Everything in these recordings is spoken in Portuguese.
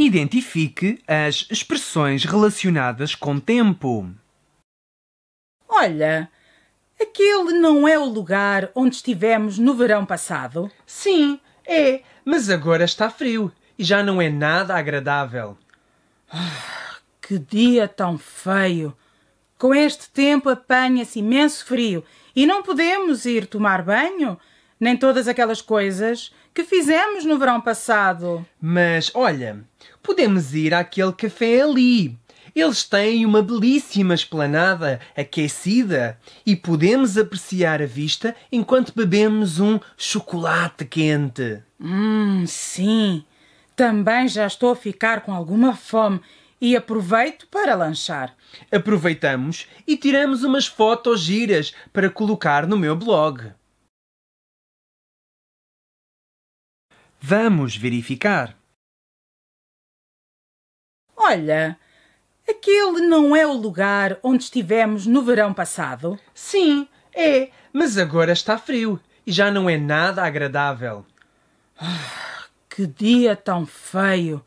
Identifique as expressões relacionadas com tempo. Olha, aquele não é o lugar onde estivemos no verão passado? Sim, é, mas agora está frio e já não é nada agradável. Oh, que dia tão feio! Com este tempo apanha-se imenso frio e não podemos ir tomar banho? nem todas aquelas coisas que fizemos no verão passado. Mas olha, podemos ir àquele café ali. Eles têm uma belíssima esplanada aquecida e podemos apreciar a vista enquanto bebemos um chocolate quente. Hum, sim. Também já estou a ficar com alguma fome e aproveito para lanchar. Aproveitamos e tiramos umas fotos giras para colocar no meu blog. Vamos verificar. Olha, aquele não é o lugar onde estivemos no verão passado? Sim, é, mas agora está frio e já não é nada agradável. Ah, que dia tão feio!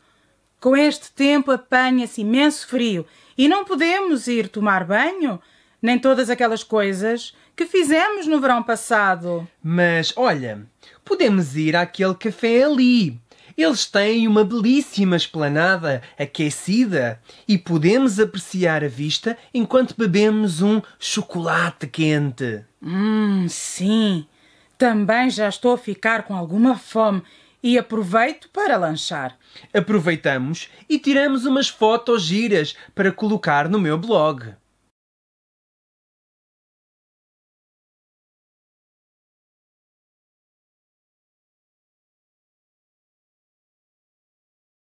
Com este tempo apanha-se imenso frio e não podemos ir tomar banho, nem todas aquelas coisas que fizemos no verão passado. Mas olha, podemos ir àquele café ali. Eles têm uma belíssima esplanada aquecida e podemos apreciar a vista enquanto bebemos um chocolate quente. Hum, sim. Também já estou a ficar com alguma fome e aproveito para lanchar. Aproveitamos e tiramos umas fotos giras para colocar no meu blog.